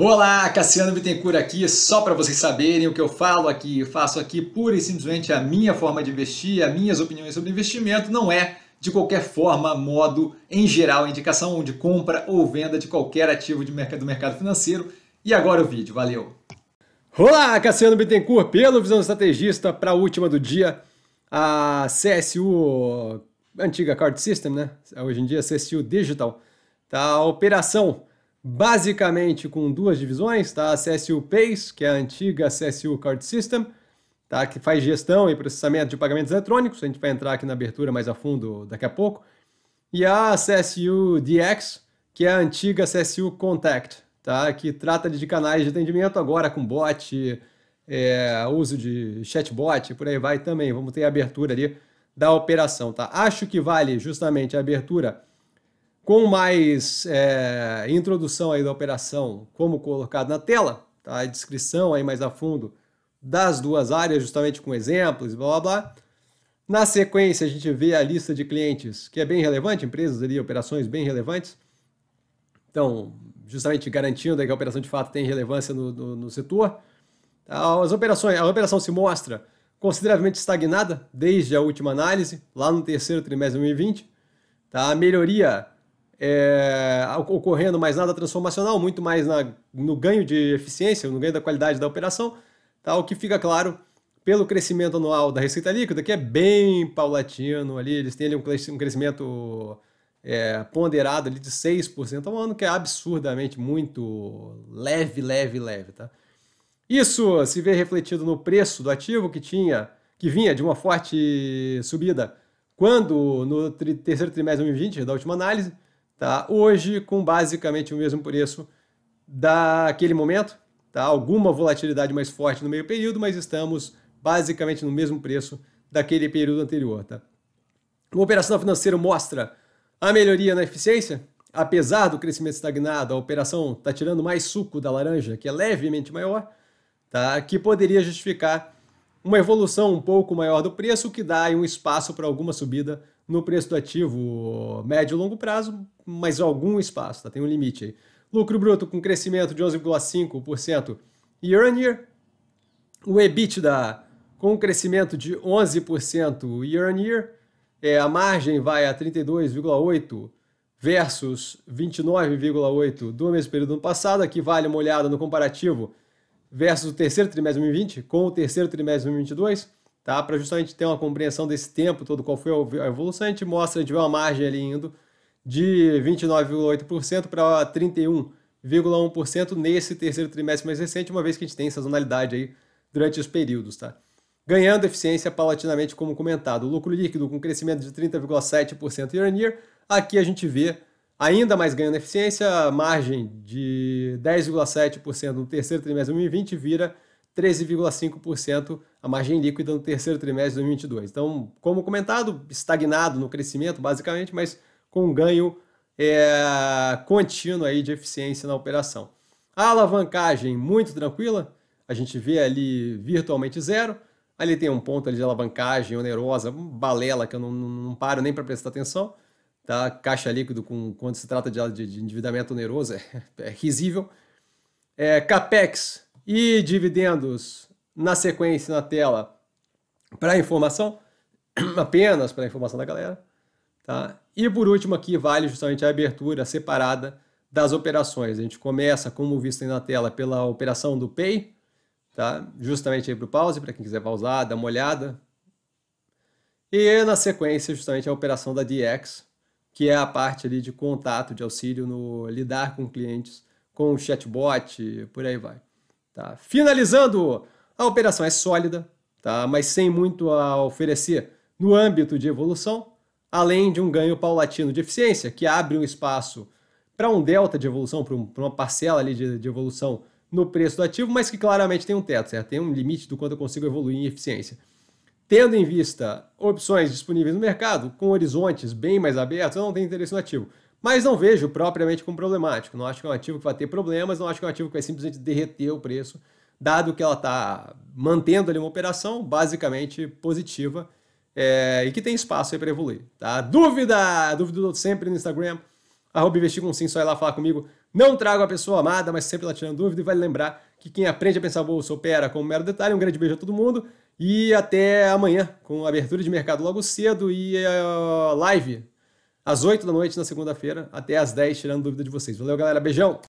Olá, Cassiano Bittencourt aqui, só para vocês saberem o que eu falo aqui, eu faço aqui pura e simplesmente a minha forma de investir, as minhas opiniões sobre investimento, não é de qualquer forma, modo, em geral, indicação de compra ou venda de qualquer ativo de mercado, do mercado financeiro. E agora o vídeo, valeu! Olá, Cassiano Bittencourt, pelo Visão Estrategista, para a última do dia, a CSU, antiga Card System, né? Hoje em dia CSU Digital, tá? A operação basicamente com duas divisões, tá? A CSU Pace, que é a antiga CSU Card System, tá? que faz gestão e processamento de pagamentos eletrônicos, a gente vai entrar aqui na abertura mais a fundo daqui a pouco, e a CSU DX, que é a antiga CSU Contact, tá? que trata de canais de atendimento agora com bot, é, uso de chatbot, por aí vai também. Vamos ter a abertura ali da operação. Tá? Acho que vale justamente a abertura com mais é, introdução aí da operação, como colocado na tela, tá? a descrição aí mais a fundo das duas áreas, justamente com exemplos, blá blá blá. Na sequência, a gente vê a lista de clientes, que é bem relevante, empresas ali, operações bem relevantes. Então, justamente garantindo que a operação de fato tem relevância no, no, no setor. As operações, a operação se mostra consideravelmente estagnada desde a última análise, lá no terceiro trimestre de 2020. Tá? A melhoria é, ocorrendo mais nada transformacional, muito mais na, no ganho de eficiência, no ganho da qualidade da operação, tá? o que fica claro pelo crescimento anual da receita líquida, que é bem paulatino ali, eles têm ali um crescimento é, ponderado ali de 6% ao ano, que é absurdamente muito leve, leve, leve. Tá? Isso se vê refletido no preço do ativo que tinha, que vinha de uma forte subida quando no terceiro trimestre de 2020, da última análise, tá? Hoje, com basicamente o mesmo preço daquele momento, tá? Alguma volatilidade mais forte no meio período, mas estamos basicamente no mesmo preço daquele período anterior, tá? O operacional financeiro mostra a melhoria na eficiência, apesar do crescimento estagnado, a operação está tirando mais suco da laranja, que é levemente maior, tá? que poderia justificar uma evolução um pouco maior do preço, que dá um espaço para alguma subida no preço do ativo médio e longo prazo, mas algum espaço, tá? tem um limite aí. Lucro bruto com crescimento de 11,5% year on year. O EBITDA com crescimento de 11% year on year. É, a margem vai a 32,8% versus 29,8% do mesmo período do ano passado. Aqui vale uma olhada no comparativo versus o terceiro trimestre de 2020 com o terceiro trimestre de 2022 tá? Para justamente ter uma compreensão desse tempo todo, qual foi a evolução, a gente mostra, a gente vê uma margem ali indo de 29,8% para 31,1% nesse terceiro trimestre mais recente, uma vez que a gente tem sazonalidade aí durante os períodos, tá? Ganhando eficiência paulatinamente, como comentado. O lucro líquido com crescimento de 30,7% year on year. Aqui a gente vê ainda mais ganhando eficiência, margem de 10,7% no terceiro trimestre de 2020 vira 13,5% a margem líquida no terceiro trimestre de 2022. Então, como comentado, estagnado no crescimento, basicamente, mas com um ganho é, contínuo aí de eficiência na operação. A alavancagem muito tranquila, a gente vê ali virtualmente zero. Ali tem um ponto ali de alavancagem onerosa, balela que eu não, não, não paro nem para prestar atenção. Tá? Caixa líquido com, quando se trata de, de, endividamento oneroso é, é risível. É, Capex e dividendos na sequência na tela para informação, apenas para informação da galera. Tá? E por último aqui vale justamente a abertura separada das operações. A gente começa, como visto aí na tela, pela operação do Pay, tá? justamente aí para o pause, para quem quiser pausar, dar uma olhada. E na sequência, justamente a operação da DX, que é a parte ali de contato, de auxílio no lidar com clientes, com chatbot, por aí vai. Tá? Finalizando, a operação é sólida, tá? mas sem muito a oferecer no âmbito de evolução, além de um ganho paulatino de eficiência, que abre um espaço para um delta de evolução, para uma parcela ali de, de evolução no preço do ativo, mas que claramente tem um teto, certo? tem um limite do quanto eu consigo evoluir em eficiência. Tendo em vista opções disponíveis no mercado, com horizontes bem mais abertos, eu não tenho interesse no ativo. Mas não vejo propriamente como problemático. Não acho que é um ativo que vai ter problemas, não acho que é um ativo que vai simplesmente derreter o preço, dado que ela está mantendo ali uma operação basicamente positiva é, e que tem espaço para evoluir. Tá? Dúvida! Dúvida sempre no Instagram, arroba investir com sim, só ir lá falar comigo. Não trago a pessoa amada, mas sempre ela tirando dúvida. E vale lembrar que quem aprende a pensar bolsa opera como um mero detalhe. Um grande beijo a todo mundo e até amanhã com abertura de mercado logo cedo e uh, live às 8 da noite na segunda-feira, até às 10, tirando dúvida de vocês. Valeu, galera. Beijão!